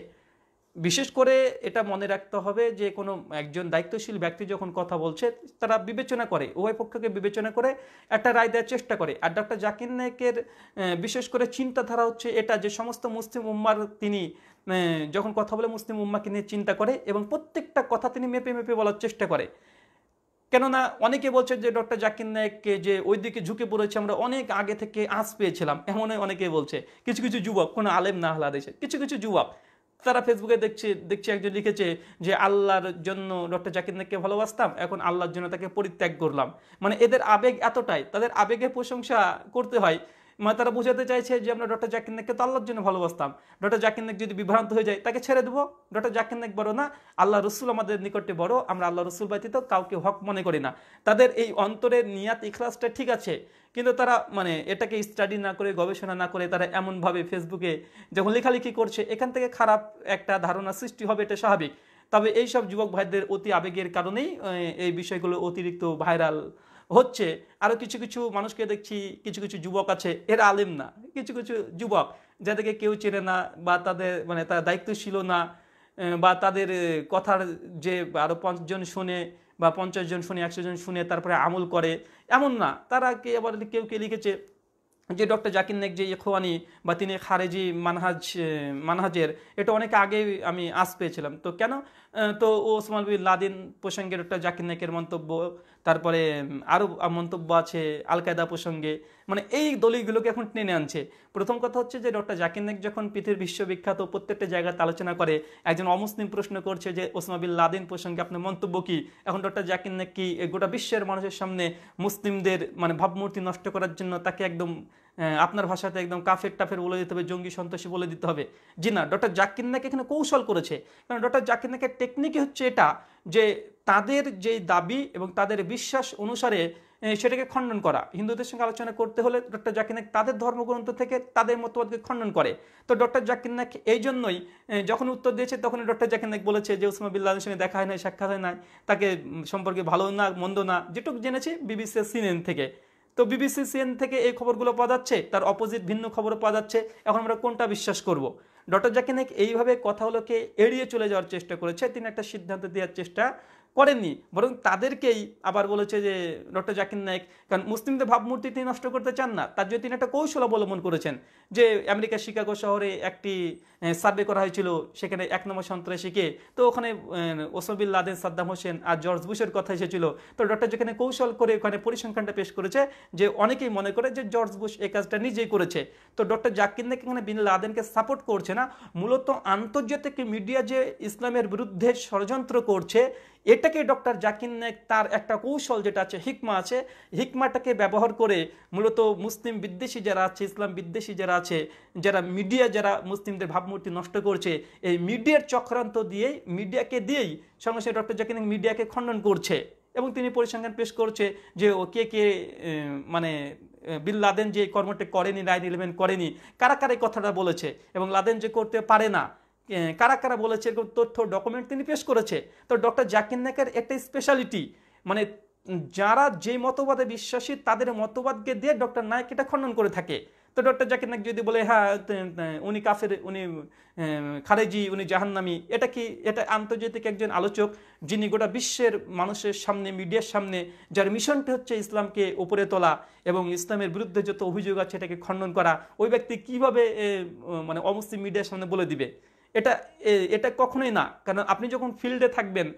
বিশেষ করে এটা মনে রাখতে হবে যে কোনো একজন দায়িত্বশীল ব্যক্তি যখন কথা বলছে তারা বিবেচনা করে উভয় পক্ষকে বিবেচনা করে একটা রায় দেওয়ার চেষ্টা করে আর ডক্টর জাকির নায়কের বিশেষ করে চিন্তাধারা হচ্ছে এটা যে সমস্ত মুসলিম উম্মার তিনি যখন কথা বলে মুসলিম উম্মাকে নিয়ে চিন্তা করে এবং প্রত্যেকটা কথা তিনি মেপে মেপে বলার চেষ্টা করে কেননা অনেকে বলছে যে ডক্টর জাকির নায়ককে যে ওই দিকে ঝুঁকে পড়েছে আমরা অনেক আগে থেকে আঁচ পেয়েছিলাম এমনই অনেকে বলছে কিছু কিছু যুবক কোনো আলেম না হলা দেশে কিছু কিছু যুবক তারা ফেসবুকে দেখছে দেখছে একজন লিখেছে যে আল্লাহর জন্য ডক্টর জাকির নাককে ভালোবাসতাম এখন আল্লাহর জন্য তাকে পরিত্যাগ করলাম মানে এদের আবেগ এতটাই তাদের আবেগে প্রশংসা করতে হয় মানে তারা বোঝাতে চাইছে যে আমরা ডক্টর জাকির নাককে তো আল্লাহর জন্য ভালোবাসতাম ডক্টর জাকির নাক যদি বিভ্রান্ত হয়ে যায় তাকে ছেড়ে দেবো ডক্টর জাকির নাক বড় না আল্লাহ রসুল আমাদের নিকটে বড় আমরা আল্লাহ রসুল ব্যতীত কাউকে হক মনে করি না তাদের এই অন্তরের নিয়াত ইখলাসটা ঠিক আছে কিন্তু তারা মানে এটাকে স্টাডি না করে গবেষণা না করে তারা এমনভাবে ফেসবুকে যখন লেখালেখি করছে এখান থেকে খারাপ একটা ধারণা সৃষ্টি হবে এটা স্বাভাবিক তবে এইসব যুবক ভাইদের অতি আবেগের কারণেই এই বিষয়গুলো অতিরিক্ত ভাইরাল হচ্ছে আরও কিছু কিছু মানুষকে দেখছি কিছু কিছু যুবক আছে এরা আলেম না কিছু কিছু যুবক যাদেরকে কেউ চেনে না বা তাদের মানে তার দায়িত্ব ছিল না বা তাদের কথার যে আরও পাঁচজন শুনে বা পঞ্চাশ জন শুনে একশো জন শুনে তারপরে আমল করে এমন না তারা কে আবার কেউ কে লিখেছে যে ডক্টর জাকির নেক যে খোয়ানি বা তিনি খারেজি মানহাজ মানহাজের এটা অনেক আগে আমি আস পেয়েছিলাম তো কেন তো ওসমান বিন লাদিন প্রসঙ্গে ডক্টর জাকির নেকের মন্তব্য তারপরে আরও মন্তব্য আছে আল কায়দা প্রসঙ্গে মানে এই দলিলগুলোকে এখন টেনে আনছে প্রথম কথা হচ্ছে যে ডক্টর জাকির নাইক যখন পৃথিবীর বিশ্ববিখ্যাত প্রত্যেকটা জায়গাতে আলোচনা করে একজন অমুসলিম প্রশ্ন করছে যে ওসমাবিল লাদিন প্রসঙ্গে আপনার মন্তব্য কী এখন ডক্টর জাকির নাইক কি গোটা বিশ্বের মানুষের সামনে মুসলিমদের মানে ভাবমূর্তি নষ্ট করার জন্য তাকে একদম আপনার ভাষাতে একদম কাফের টাফের বলে দিতে হবে জঙ্গি সন্ত্রাসী বলে দিতে হবে জি না ডক্টর জাকির নাইক এখানে কৌশল করেছে কারণ ডক্টর জাকির নাইকের টেকনিকই হচ্ছে এটা যে তাদের যে দাবি এবং তাদের বিশ্বাস অনুসারে সেটাকে খণ্ডন করা হিন্দুদের সঙ্গে আলোচনা করতে হলে ডক্টর জাকির নায়ক তাদের ধর্মগ্রন্থ থেকে তাদের মতবাদকে খণ্ডন করে তো ডক্টর জাকির নায়ক এই জন্যই যখন উত্তর দিয়েছে তখন ডক্টর জাকির নায়ক বলেছে যে উসমা বিল্লাদের সঙ্গে দেখা হয় নাই সাক্ষাৎ হয় নাই তাকে সম্পর্কে ভালো না মন্দ না যেটুকু জেনেছি বিবিসি সিনেন থেকে তো বিবিসি সিএন থেকে এই খবরগুলো পাওয়া যাচ্ছে তার অপোজিট ভিন্ন খবর পাওয়া যাচ্ছে এখন আমরা কোনটা বিশ্বাস করব। ডক্টর জাকির নায়ক এইভাবে কথাগুলোকে এড়িয়ে চলে যাওয়ার চেষ্টা করেছে তিনি একটা সিদ্ধান্ত দেওয়ার চেষ্টা করেননি বরং তাদেরকেই আবার বলেছে যে ডক্টর জাকির নায়ক কারণ মুসলিমদের ভাবমূর্তি তিনি নষ্ট করতে চান না তার জন্য তিনি একটা কৌশল অবলম্বন করেছেন যে আমেরিকার শিকাগো শহরে একটি সার্ভে করা হয়েছিল সেখানে এক নম্বর সন্ত্রাসীকে তো ওখানে ওসবিল লাদেন সাদ্দাম হোসেন আর জর্জ বুশের কথা এসেছিল তো ডক্টর যেখানে কৌশল করে ওখানে পরিসংখ্যানটা পেশ করেছে যে অনেকেই মনে করে যে জর্জ বুশ এ কাজটা নিজেই করেছে তো ডক্টর জাকির নায়ক এখানে বিন লাদেনকে সাপোর্ট করছে না মূলত আন্তর্জাতিক মিডিয়া যে ইসলামের বিরুদ্ধে ষড়যন্ত্র করছে এটাকে ডক্টর জাকির নায়ক তার একটা কৌশল যেটা আছে হিকমা আছে হিকমাটাকে ব্যবহার করে মূলত মুসলিম বিদ্বেষী যারা আছে ইসলাম বিদ্বেষী যারা আছে যারা মিডিয়া যারা মুসলিমদের ভাবমূর্তি নষ্ট করছে এই মিডিয়ার চক্রান্ত দিয়েই মিডিয়াকে দিয়েই সঙ্গে সঙ্গে ডক্টর জাকির নায়ক মিডিয়াকে খণ্ডন করছে এবং তিনি পরিসংখ্যান পেশ করছে যে ও কে কে মানে বিল লাদেন যে কর্মটি করেনি নাইন ইলেভেন করেনি কারা কারা এই কথাটা বলেছে এবং লাদেন যে করতে পারে না কারা কারা বলেছে এরকম তথ্য ডকুমেন্ট তিনি পেশ করেছে তো ডক্টর জাকির নায়কের একটা স্পেশালিটি মানে যারা যে মতবাদে বিশ্বাসী তাদের মতবাদকে দিয়ে ডক্টর নায়ক এটা খণ্ডন করে থাকে তো ডক্টর জাকির নায়ক যদি বলে হ্যাঁ উনি কাফের উনি খারেজি উনি জাহান্নামি এটা কি এটা আন্তর্জাতিক একজন আলোচক যিনি গোটা বিশ্বের মানুষের সামনে মিডিয়ার সামনে যার মিশনটি হচ্ছে ইসলামকে উপরে তোলা এবং ইসলামের বিরুদ্ধে যত অভিযোগ আছে এটাকে খণ্ডন করা ওই ব্যক্তি কিভাবে মানে অমুসলিম মিডিয়ার সামনে বলে দিবে এটা এটা কখনোই না কারণ আপনি যখন ফিল্ডে থাকবেন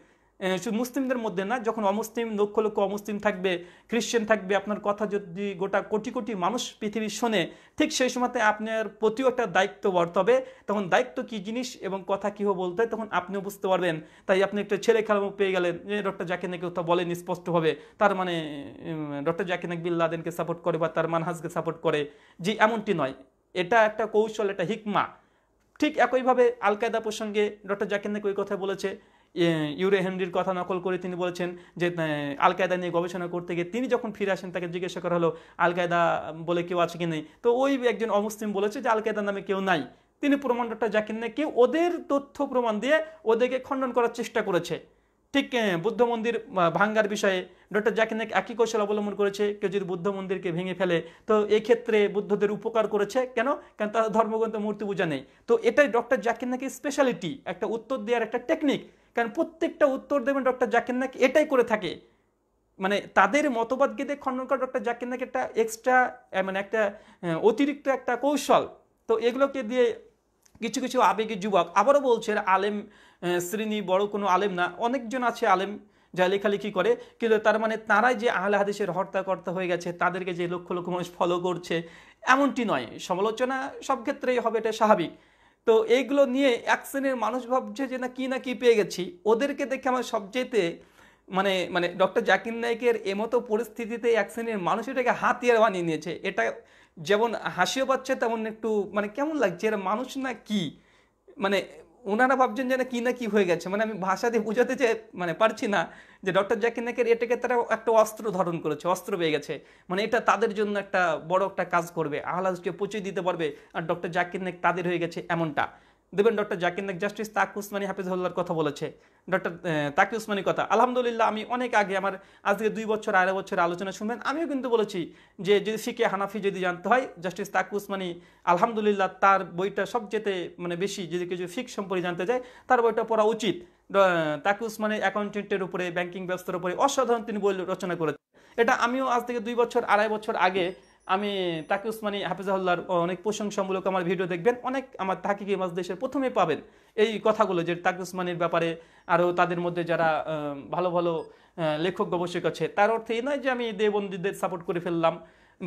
শুধু মুসলিমদের মধ্যে না যখন অমুসলিম লক্ষ লক্ষ অমুসলিম থাকবে খ্রিশ্চান থাকবে আপনার কথা যদি গোটা কোটি কোটি মানুষ পৃথিবী শোনে ঠিক সেই সময়তে আপনার প্রতিও একটা দায়িত্ব বর্তবে তখন দায়িত্ব কি জিনিস এবং কথা কী বলতে তখন আপনিও বুঝতে পারবেন তাই আপনি একটা ছেলে খেলা পেয়ে গেলেন ডক্টর জাকির নাকি কথা বলেন স্পষ্টভাবে তার মানে ডক্টর জাকির নাক বিল্লাদকে সাপোর্ট করে বা তার মানহাজকে সাপোর্ট করে যে এমনটি নয় এটা একটা কৌশল এটা হিকমা ঠিক একইভাবে আল কায়দা প্রসঙ্গে ডক্টর জাকির নাকি ওই কথা বলেছে ইউরে হেনরির কথা নকল করে তিনি বলেছেন যে আল কায়দা নিয়ে গবেষণা করতে গিয়ে তিনি যখন ফিরে আসেন তাকে জিজ্ঞাসা করা হলো আল কায়দা বলে কেউ আছে কি নেই তো ওই একজন অমুসলিম বলেছে যে আল কায়দা নামে কেউ নাই তিনি প্রমাণ ডক্টর জাকির নাকি ওদের তথ্য প্রমাণ দিয়ে ওদেরকে খণ্ডন করার চেষ্টা করেছে ঠিক বুদ্ধ মন্দির ভাঙ্গার বিষয়ে ডক্টর জাকিনেক একই কৌশল অবলম্বন করেছে কেউ যদি বুদ্ধ মন্দিরকে ভেঙে ফেলে তো এক্ষেত্রে বুদ্ধদের উপকার করেছে কেন কারণ তারা ধর্মগ্রন্থ মূর্তি পূজা নেই তো এটাই ডক্টর জাকিনেকের স্পেশালিটি একটা উত্তর দেওয়ার একটা টেকনিক কারণ প্রত্যেকটা উত্তর দেবেন ডক্টর জাকিনেক এটাই করে থাকে মানে তাদের মতবাদ গেঁদে খণ্ডন করা ডক্টর জাকির নাকি একটা এক্সট্রা মানে একটা অতিরিক্ত একটা কৌশল তো এগুলোকে দিয়ে কিছু কিছু আবেগী যুবক আবারও বলছে আলেম শ্রেণী বড় কোনো আলেম না অনেকজন আছে আলেম যা লেখালেখি করে কিন্তু তার মানে তারাই যে আহলে হাদিসের হর্তাকর্তা হয়ে গেছে তাদেরকে যে লক্ষ লক্ষ মানুষ ফলো করছে এমনটি নয় সমালোচনা সব ক্ষেত্রেই হবে এটা স্বাভাবিক তো এইগুলো নিয়ে এক শ্রেণীর মানুষ ভাবছে যে না কি না কি পেয়ে গেছি ওদেরকে দেখে আমার সবচেয়েতে মানে মানে ডক্টর জাকির নায়কের এমতো পরিস্থিতিতে এক শ্রেণীর মানুষ এটাকে হাতিয়ার বানিয়ে নিয়েছে এটা যেমন হাসিও পাচ্ছে তেমন একটু মানে কেমন লাগছে এরা মানুষ না কি মানে ওনারা ভাবছেন যে না কি না কি হয়ে গেছে মানে আমি ভাষা দিয়ে বোঝাতে যে মানে পারছি না যে ডক্টর জাকির নাকের এটাকে তারা একটা অস্ত্র ধারণ করেছে অস্ত্র পেয়ে গেছে মানে এটা তাদের জন্য একটা বড় একটা কাজ করবে আহ্লাদকে পচিয়ে দিতে পারবে আর ডক্টর জাকির নাক তাদের হয়ে গেছে এমনটা দেবেন ডক্টর জাকির নাক জাস্টিস তাক উসমানী হাফিজুল্লাহর কথা বলেছে ডক্টর তাকি উসমানীর কথা আলহামদুলিল্লাহ আমি অনেক আগে আমার আজকে দুই বছর আড়াই বছর আলোচনা শুনবেন আমিও কিন্তু বলেছি যে যদি শিখে হানাফি যদি জানতে হয় জাস্টিস তাকু উসমানী আলহামদুলিল্লাহ তার বইটা সবচেয়ে মানে বেশি যদি কিছু ফিক সম্পর্কে জানতে চায় তার বইটা পড়া উচিত তাকি উসমানী অ্যাকাউন্টেন্টের উপরে ব্যাংকিং ব্যবস্থার উপরে অসাধারণ তিনি বই রচনা করেছেন এটা আমিও আজ থেকে দুই বছর আড়াই বছর আগে আমি তাকে উসমানী হাফিজাহুল্লাহর অনেক প্রশংসামূলক আমার ভিডিও দেখবেন অনেক আমার তাহাকিকি দেশের প্রথমে পাবেন এই কথাগুলো যে তাকে উসমানীর ব্যাপারে আরও তাদের মধ্যে যারা ভালো ভালো লেখক গবেষক আছে তার অর্থ এই নয় যে আমি দেবন্দীদের সাপোর্ট করে ফেললাম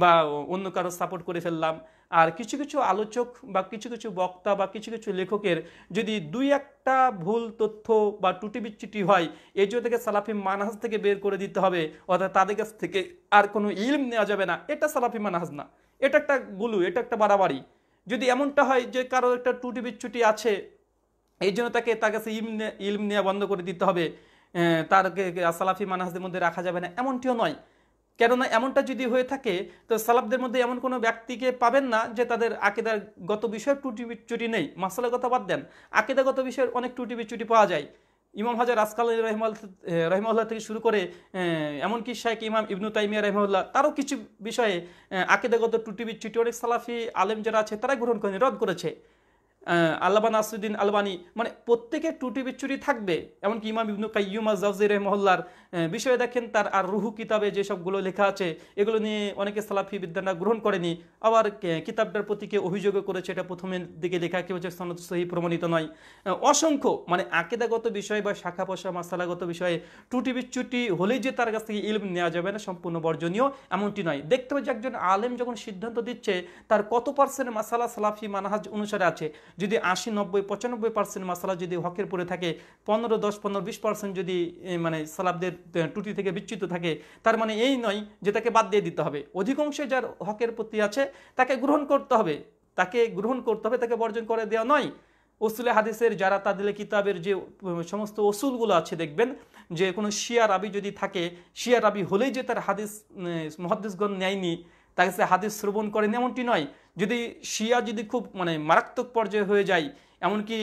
বা অন্য কারো সাপোর্ট করে ফেললাম আর কিছু কিছু আলোচক বা কিছু কিছু বক্তা বা কিছু কিছু লেখকের যদি দুই একটা ভুল তথ্য বা টুটি বিচ্ছুটি হয় এই জন্য থেকে সালাফি মানহাজ থেকে বের করে দিতে হবে অর্থাৎ তাদের কাছ থেকে আর কোনো ইলম নেওয়া যাবে না এটা সালাফি মানহাজ না এটা একটা গুলু এটা একটা বাড়াবাড়ি যদি এমনটা হয় যে কারো একটা টুটি বিচ্ছুটি আছে এই জন্য তাকে তার কাছে ইম ইলম নেওয়া বন্ধ করে দিতে হবে তারকে সালাফি মানহাজদের মধ্যে রাখা যাবে না এমনটিও নয় কেননা এমনটা যদি হয়ে থাকে তো সালাবদের মধ্যে এমন কোনো ব্যক্তিকে পাবেন না যে তাদের গত বিষয়ের টুটি বিচ্যুটি নেই কথা বাদ দেন আকিদাগত বিষয়ের অনেক টুটি বিচ্যুটি পাওয়া যায় ইমাম হাজার আসকাল রহমাল রহমাল্লাহ থেকে শুরু করে এমনকি শাহেক ইমাম ইবনু তাইমিয়া রহমাল্লাহ তারও কিছু বিষয়ে আকিদাগত টুটি বিচ্যুটি অনেক সালাফি আলেম যারা আছে তারাই গ্রহণ করেন রদ করেছে আল্লাবা নাসুদ্দিন আলবানি মানে প্রত্যেকে টুটি বিচ্ছুরি থাকবে এমনকি ইমাম ইবনু কাইমা জাউজি রহমহল্লার বিষয়ে দেখেন তার আর রুহু কিতাবে যেসবগুলো লেখা আছে এগুলো নিয়ে অনেকে সালাফি বিদ্যাটা গ্রহণ করেনি আবার কিতাবটার প্রতি কেউ অভিযোগও করেছে এটা প্রথমের দিকে লেখা কেউ হচ্ছে সনদ সহি প্রমাণিত নয় অসংখ্য মানে আকেদাগত বিষয় বা শাখা পশা মাসালাগত বিষয়ে টুটি বিচ্ছুটি হলেই যে তার কাছ থেকে ইলম নেওয়া যাবে না সম্পূর্ণ বর্জনীয় এমনটি নয় দেখতে হবে যে একজন আলেম যখন সিদ্ধান্ত দিচ্ছে তার কত পার্সেন্ট মাসালা সালাফি মানহাজ অনুসারে আছে যদি আশি নব্বই পঁচানব্বই পার্সেন্ট মশলা যদি হকের পরে থাকে পনেরো দশ পনেরো বিশ পার্সেন্ট যদি মানে সালাবদের টুটি থেকে বিচ্যুত থাকে তার মানে এই নয় যে তাকে বাদ দিয়ে দিতে হবে অধিকাংশে যার হকের প্রতি আছে তাকে গ্রহণ করতে হবে তাকে গ্রহণ করতে হবে তাকে বর্জন করে দেওয়া নয় ওসুলে হাদিসের যারা তাদের কিতাবের যে সমস্ত ওসুলগুলো আছে দেখবেন যে কোনো শিয়া রাবি যদি থাকে শিয়া রাবি হলেই যে তার হাদিস মহাদিসগণ নেয়নি তাকে সে হাদিস শ্রবণ করেন এমনটি নয় যদি শিয়া যদি খুব মানে মারাত্মক পর্যায়ে হয়ে যায় এমনকি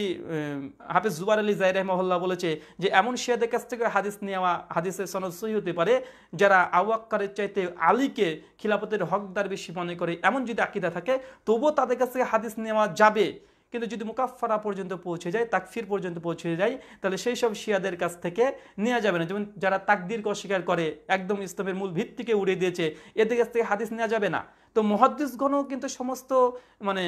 হাফিজ জুবার আলী জাই রহমহল্লা বলেছে যে এমন শিয়াদের কাছ থেকে হাদিস নেওয়া হাদিসের সনদ সহি হতে পারে যারা আওয়াক্কারের চাইতে আলীকে খিলাফতের হকদার বেশি মনে করে এমন যদি আকিদা থাকে তবুও তাদের কাছ থেকে হাদিস নেওয়া যাবে কিন্তু যদি মুকাফারা পর্যন্ত পৌঁছে যায় তাকফির পর্যন্ত পৌঁছে যায় তাহলে সেই সব শিয়াদের কাছ থেকে নেওয়া যাবে না যেমন যারা তাকদিরকে অস্বীকার করে একদম ইসলামের মূল ভিত্তিকে উড়িয়ে দিয়েছে এদের কাছ থেকে হাদিস নেওয়া যাবে না তো মহাদ্দিসগণও কিন্তু সমস্ত মানে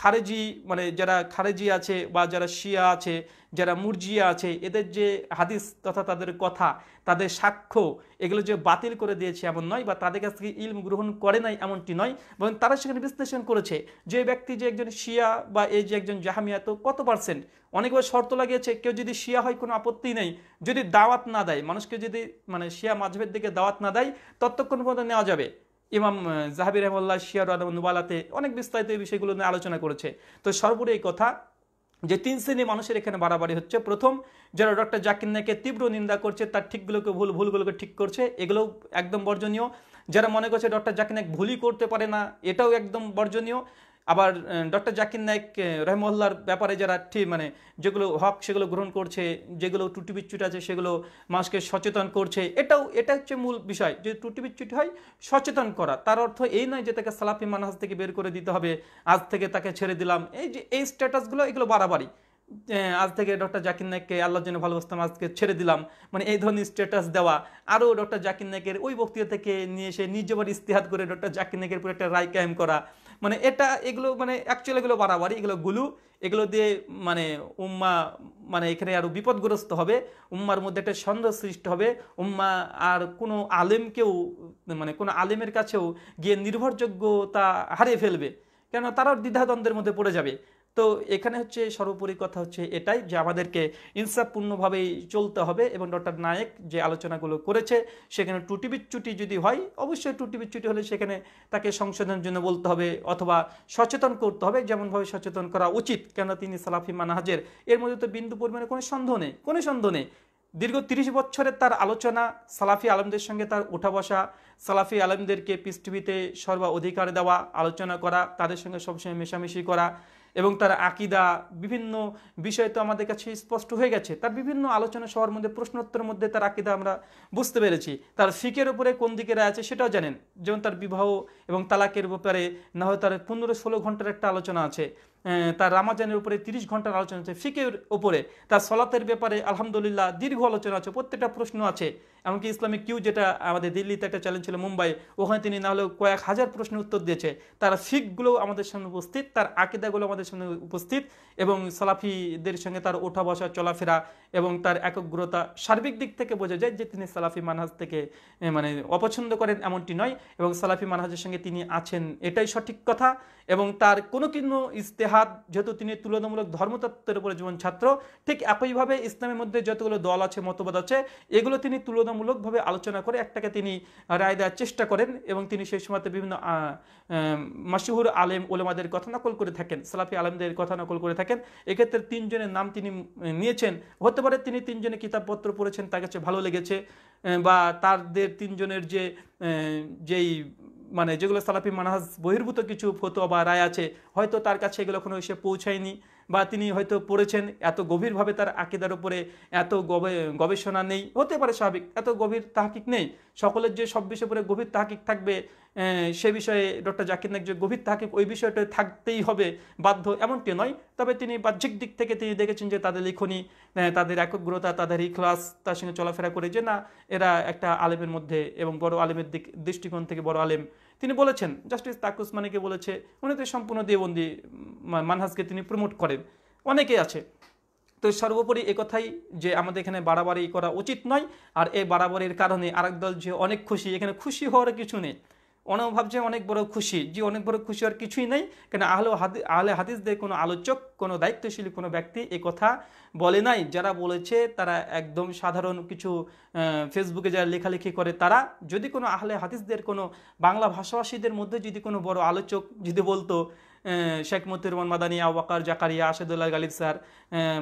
খারেজি মানে যারা খারেজি আছে বা যারা শিয়া আছে যারা মুরজিয়া আছে এদের যে হাদিস তথা তাদের কথা তাদের সাক্ষ্য এগুলো যে বাতিল করে দিয়েছে এমন নয় বা তাদের কাছ থেকে ইলম গ্রহণ করে নাই এমনটি নয় বরং তারা সেখানে বিশ্লেষণ করেছে যে ব্যক্তি যে একজন শিয়া বা এই যে একজন জাহামিয়া তো কত পার্সেন্ট অনেকবার শর্ত লাগিয়েছে কেউ যদি শিয়া হয় কোনো আপত্তি নেই যদি দাওয়াত না দেয় মানুষকে যদি মানে শিয়া মাঝবের দিকে দাওয়াত না দেয় ততক্ষণ পর্যন্ত নেওয়া যাবে ইমাম জাহাবির রহমল্লা শিয়ার নুবালাতে অনেক বিস্তারিত এই বিষয়গুলো নিয়ে আলোচনা করেছে তো সর্বোপরি এই কথা যে তিন শ্রেণীর মানুষের এখানে বাড়াবাড়ি হচ্ছে প্রথম যারা ডক্টর জাকির নায়কে তীব্র নিন্দা করছে তার ঠিকগুলোকে ভুল ভুলগুলোকে ঠিক করছে এগুলো একদম বর্জনীয় যারা মনে করছে ডক্টর জাকির নায়ক ভুলই করতে পারে না এটাও একদম বর্জনীয় আবার ডক্টর জাকির নায়ক রহমল্লার ব্যাপারে যারা ঠিক মানে যেগুলো হক সেগুলো গ্রহণ করছে যেগুলো টুটি বিচ্ছুটি আছে সেগুলো মানুষকে সচেতন করছে এটাও এটা হচ্ছে মূল বিষয় যে টুটি বিচ্ছুটি হয় সচেতন করা তার অর্থ এই নয় যে তাকে সালাফি মানহাজ থেকে বের করে দিতে হবে আজ থেকে তাকে ছেড়ে দিলাম এই যে এই স্ট্যাটাসগুলো এগুলো বাড়াবাড়ি আজ থেকে ডক্টর জাকির নায়ককে আল্লাহর জন্য ভালোবাসতাম আজকে ছেড়ে দিলাম মানে এই ধরনের স্ট্যাটাস দেওয়া আরও ডক্টর জাকির নায়কের ওই বক্তৃতা থেকে নিয়ে এসে নিজেবার ইস্তেহাত করে ডক্টর জাকির নায়কের উপরে একটা রায় কায়েম করা মানে এটা এগুলো মানে অ্যাকচুয়ালি এগুলো বাড়াবাড়ি এগুলো গুলু এগুলো দিয়ে মানে উম্মা মানে এখানে আরও বিপদগ্রস্ত হবে উম্মার মধ্যে একটা সন্দেহ সৃষ্টি হবে উম্মা আর কোনো আলেমকেও মানে কোনো আলেমের কাছেও গিয়ে নির্ভরযোগ্যতা হারিয়ে ফেলবে কেন তারাও দ্বিধাদ্বন্দ্বের মধ্যে পড়ে যাবে তো এখানে হচ্ছে সর্বোপরি কথা হচ্ছে এটাই যে আমাদেরকে ইনসাফপূর্ণভাবেই চলতে হবে এবং ডক্টর নায়েক যে আলোচনাগুলো করেছে সেখানে টুটি বিচ্ছুটি যদি হয় অবশ্যই টুটি বিচ্ছুটি হলে সেখানে তাকে সংশোধনের জন্য বলতে হবে অথবা সচেতন করতে হবে যেমনভাবে সচেতন করা উচিত কেন তিনি সালাফি মানহাজের এর মধ্যে তো বিন্দু পরিমাণে কোনো সন্দেহ নেই কোনো সন্দেহ নেই দীর্ঘ তিরিশ বছরের তার আলোচনা সালাফি আলমদের সঙ্গে তার উঠা বসা সালাফি আলমদেরকে পৃথিবীতে সর্বা অধিকার দেওয়া আলোচনা করা তাদের সঙ্গে সবসময় মেশামেশি করা এবং তার আকিদা বিভিন্ন বিষয় তো আমাদের কাছে স্পষ্ট হয়ে গেছে তার বিভিন্ন আলোচনা সবার মধ্যে প্রশ্নোত্তর মধ্যে তার আকিদা আমরা বুঝতে পেরেছি তার ফিকের উপরে কোন দিকে রায় আছে সেটাও জানেন যেমন তার বিবাহ এবং তালাকের ব্যাপারে না হয় তার পনেরো ষোলো ঘন্টার একটা আলোচনা আছে তার রামাজানের উপরে তিরিশ ঘন্টার আলোচনা আছে ফিকের উপরে তার সলাতের ব্যাপারে আলহামদুলিল্লাহ দীর্ঘ আলোচনা আছে প্রত্যেকটা প্রশ্ন আছে এমনকি ইসলামিক কিউ যেটা আমাদের দিল্লিতে একটা চ্যালেঞ্জ ছিল মুম্বাই ওখানে তিনি না হলেও কয়েক হাজার প্রশ্নের উত্তর দিয়েছে তার শিখগুলো আমাদের সামনে উপস্থিত তার আকিদাগুলো আমাদের সামনে উপস্থিত এবং সালাফিদের সঙ্গে তার ওঠা বসা চলাফেরা এবং তার একগ্রতা সার্বিক দিক থেকে বোঝা যায় যে তিনি সালাফি মানহাজ থেকে মানে অপছন্দ করেন এমনটি নয় এবং সালাফি মানহাজের সঙ্গে তিনি আছেন এটাই সঠিক কথা এবং তার কোনো কোনো ইস্তেহাদ যেহেতু তিনি তুলনামূলক ধর্মতত্ত্বের উপরে জীবন ছাত্র ঠিক একইভাবে ইসলামের মধ্যে যতগুলো দল আছে মতবাদ আছে এগুলো তিনি তুলনামূলক তুলনামূলকভাবে আলোচনা করে একটাকে তিনি রায় দেওয়ার চেষ্টা করেন এবং তিনি সেই সময়তে বিভিন্ন মাসিহুর আলেম ওলেমাদের কথা নকল করে থাকেন সালাফি আলেমদের কথা নকল করে থাকেন এক্ষেত্রে তিনজনের নাম তিনি নিয়েছেন হতে পারে তিনি তিনজনে কিতাবপত্র পড়েছেন তার কাছে ভালো লেগেছে বা তাদের তিনজনের যে যেই মানে যেগুলো সালাফি মানহাজ বহির্ভূত কিছু ফতোয়া বা রায় আছে হয়তো তার কাছে এগুলো কোনো এসে পৌঁছায়নি বা তিনি হয়তো পড়েছেন এত গভীরভাবে তার আকিদার উপরে এত গবেষণা নেই হতে পারে স্বাভাবিক এত গভীর তাহকিক নেই সকলের যে সব বিষয় উপরে গভীর তাহকিক থাকবে সে বিষয়ে ডক্টর জাকির নাক যে গভীর তাহকিক ওই বিষয়টা থাকতেই হবে বাধ্য এমনটি নয় তবে তিনি বাহ্যিক দিক থেকে তিনি দেখেছেন যে তাদের লিখনি তাদের একগ্রতা তাদের ইখলাস তার সঙ্গে চলাফেরা করে যে না এরা একটা আলেমের মধ্যে এবং বড় আলেমের দিক দৃষ্টিকোণ থেকে বড় আলেম তিনি বলেছেন জাস্টিস তাকুসমানিকে বলেছে উনি তো সম্পূর্ণ দেবন্দি মানহাজকে তিনি প্রমোট করেন অনেকে আছে তো সর্বোপরি কথাই যে আমাদের এখানে বাড়াবাড়ি করা উচিত নয় আর এই বাড়াবাড়ির কারণে আরেক দল যে অনেক খুশি এখানে খুশি হওয়ার কিছু নেই ওনাও ভাবছে অনেক বড় খুশি যে অনেক বড় খুশি আর কিছুই নেই কেন আহলে আহলে হাদিসদের কোনো আলোচক কোনো দায়িত্বশীল কোনো ব্যক্তি এ কথা বলে নাই যারা বলেছে তারা একদম সাধারণ কিছু ফেসবুকে যারা লেখালেখি করে তারা যদি কোনো আহলে হাদিসদের কোনো বাংলা ভাষাভাষীদের মধ্যে যদি কোনো বড় আলোচক যদি বলতো শেখ মতিরমন মাদানী আওয়াকার জাকারিয়া আশেদুল্লাহ গালিব স্যার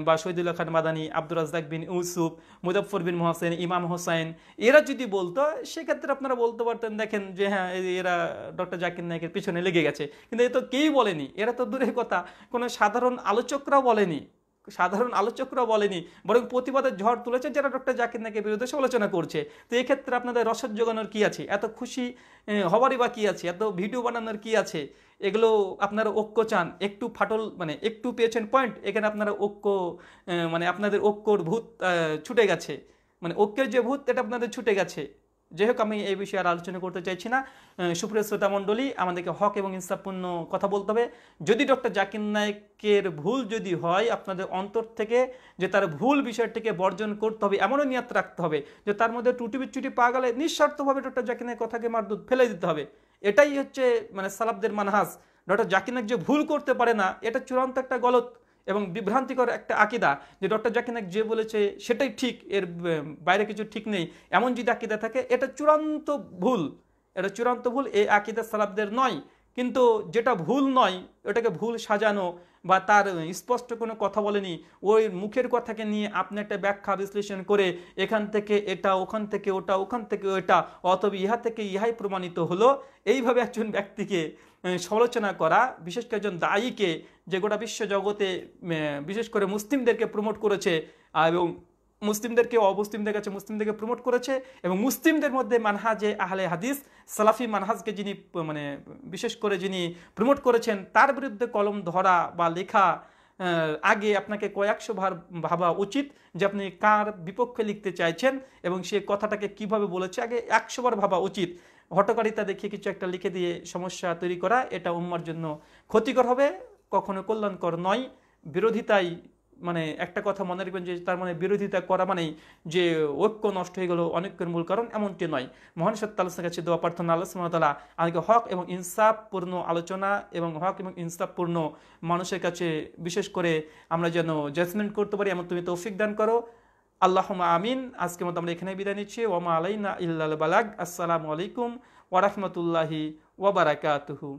বা শহীদুল্লাহ খান মাদানী আব্দুল রাজাক বিন ইউসুফ মুজফর বিন মোহসেন ইমাম হোসাইন এরা যদি বলতো সেক্ষেত্রে আপনারা বলতে পারতেন দেখেন যে হ্যাঁ এরা ডক্টর জাকির নায়কের পিছনে লেগে গেছে কিন্তু এ তো কেউই বলেনি এরা তো দূরের কথা কোনো সাধারণ আলোচকরাও বলেনি সাধারণ আলোচকরাও বলেনি বরং প্রতিবাদের ঝড় তুলেছে যারা ডক্টর জাকির নাকের বিরুদ্ধে সমালোচনা করছে তো এক্ষেত্রে আপনাদের রসদ জোগানোর কী আছে এত খুশি হবারই বা কী আছে এত ভিডিও বানানোর কী আছে এগুলো আপনারা ঐক্য চান একটু ফাটল মানে একটু পেয়েছেন পয়েন্ট এখানে আপনারা ঐক্য মানে আপনাদের ঐক্যর ভূত ছুটে গেছে মানে ঐক্যের যে ভূত এটা আপনাদের ছুটে গেছে যাই হোক আমি এই বিষয়ে আর আলোচনা করতে চাইছি না সুপ্রিয় শ্রোতা মণ্ডলী আমাদেরকে হক এবং ইনসাফপূর্ণ কথা বলতে হবে যদি ডক্টর জাকির নায়কের ভুল যদি হয় আপনাদের অন্তর থেকে যে তার ভুল বিষয়টিকে বর্জন করতে হবে এমনও নিয়াত রাখতে হবে যে তার মধ্যে টুটি বিচ্ছুটি পা গেলে নিঃস্বার্থভাবে ডক্টর জাকির নায়ক কথাকে মারদুত ফেলে দিতে হবে এটাই হচ্ছে মানে সালাবদের মানহাস ডক্টর জাকির নায়ক যে ভুল করতে পারে না এটা চূড়ান্ত একটা গলত এবং বিভ্রান্তিকর একটা আকিদা যে ডক্টর জাকির নায়ক যে বলেছে সেটাই ঠিক এর বাইরে কিছু ঠিক নেই এমন যদি আকিদা থাকে এটা চূড়ান্ত ভুল এটা চূড়ান্ত ভুল এই আকিদা সালাবদের নয় কিন্তু যেটা ভুল নয় ওটাকে ভুল সাজানো বা তার স্পষ্ট কোনো কথা বলেনি ওই মুখের কথাকে নিয়ে আপনি একটা ব্যাখ্যা বিশ্লেষণ করে এখান থেকে এটা ওখান থেকে ওটা ওখান থেকে ওটা অথবা ইহা থেকে ইহাই প্রমাণিত হলো এইভাবে একজন ব্যক্তিকে সমালোচনা করা বিশেষ করে একজন দায়ীকে যে গোটা বিশ্ব জগতে বিশেষ করে মুসলিমদেরকে প্রমোট করেছে এবং মুসলিমদেরকে অমুসলিমদের কাছে মুসলিমদেরকে প্রমোট করেছে এবং মুসলিমদের মধ্যে মানহাজে আহলে হাদিস সালাফি মানহাজকে যিনি মানে বিশেষ করে যিনি প্রমোট করেছেন তার বিরুদ্ধে কলম ধরা বা লেখা আগে আপনাকে কয়েকশো ভার ভাবা উচিত যে আপনি কার বিপক্ষে লিখতে চাইছেন এবং সে কথাটাকে কিভাবে বলেছে আগে একশো বার ভাবা উচিত হটকারিতা দেখিয়ে কিছু একটা লিখে দিয়ে সমস্যা তৈরি করা এটা উম্মার জন্য ক্ষতিকর হবে কখনো কল্যাণকর নয় বিরোধিতাই মানে একটা কথা মনে রাখবেন যে তার মানে বিরোধিতা করা মানে যে ঐক্য নষ্ট হয়ে গেল অনেকের মূল কারণ এমনটি নয় মহান সত্তালের কাছে দেওয়া প্রার্থনা আল্লাহ তালা আমাকে হক এবং ইনসাফপূর্ণ আলোচনা এবং হক এবং ইনসাফপূর্ণ মানুষের কাছে বিশেষ করে আমরা যেন জাজমেন্ট করতে পারি এমন তুমি তৌফিক দান করো আল্লাহ আমিন আজকের মতো আমরা এখানে বিদায় নিচ্ছি ওমা আলাইনা ইল্লাল বালাক আসসালামু আলাইকুম ওরহমতুল্লাহি ওবরাকাতহু